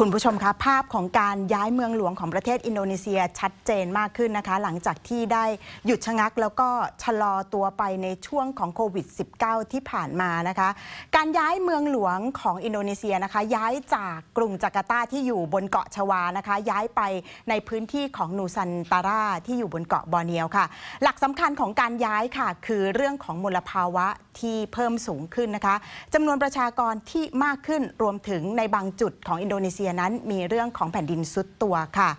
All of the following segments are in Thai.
คุณผู้ชมคะภาพของการย้ายเมืองหลวงของประเทศอินโดนีเซียชัดเจนมากขึ้นนะคะหลังจากที่ได้หยุดชะงักแล้วก็ชะลอตัวไปในช่วงของโควิด -19 ที่ผ่านมานะคะ การย้ายเมืองหลวงของอินโดนีเซียนะคะ ย้ายจากกรุงจาการ์ตาที่อยู่บนเกาะชวานะคะย้ายไปในพื้นที่ของนูซันตาราที่อยู่บนเกาะบอร์เนียวค่ะ หลักสำคัญของการย้ายค่ะคือเรื่องของมลภาวะที่เพิ่มสูงขึ้นนะคะ จำนวนประชากรที่มากขึ้นรวมถึงในบางจุดของอินโดนีเซียียนั้นมีเรื่องของแผ่นดินซุดตัวค่ะ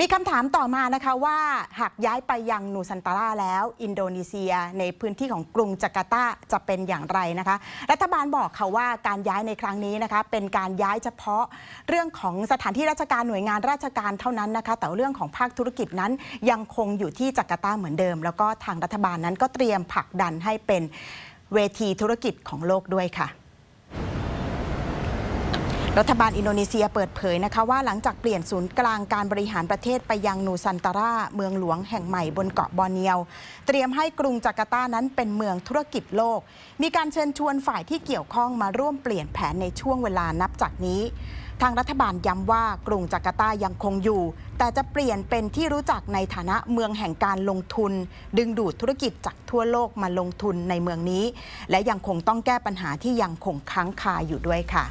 มีคำถามต่อมานะคะว่าหากย้ายไปยังนูซันตาราแล้วอินโดนีเซีย ในพื้นที่ของกรุงจาการ์ตาจะเป็นอย่างไรนะคะ รัฐบาลบอกค่ะว่าการย้ายในครั้งนี้นะคะเป็นการย้ายเฉพาะ เรื่องของสถานที่ราชการหน่วยงานราชการเท่านั้นนะคะ แต่เรื่องของภาคธุรกิจนั้นยังคงอยู่ที่จาการ์ตาเหมือนเดิม แล้วก็ทางรัฐบาลนั้นก็เตรียมผลักดันให้เป็นเวทีธุรกิจของโลกด้วยค่ะรัฐบาลอินโดนีเซียเปิดเผยนะคะว่า หลังจากเปลี่ยนศูนย์กลางการบริหารประเทศไปยังนูซันตาราเมืองหลวงแห่งใหม่บนเกาะบอร์เนียว เตรียมให้กรุงจาการ์ตานั้นเป็นเมืองธุรกิจโลก มีการเชิญชวนฝ่ายที่เกี่ยวข้องมาร่วมเปลี่ยนแผนในช่วงเวลานับจากนี้ ทางรัฐบาลย้ำว่ากรุงจาการ์ตายังคงอยู่ แต่จะเปลี่ยนเป็นที่รู้จักในฐานะเมืองแห่งการลงทุน ดึงดูดธุรกิจจากทั่วโลกมาลงทุนในเมืองนี้ และยังคงต้องแก้ปัญหาที่ยังคงค้างคาอยู่ด้วยค่ะ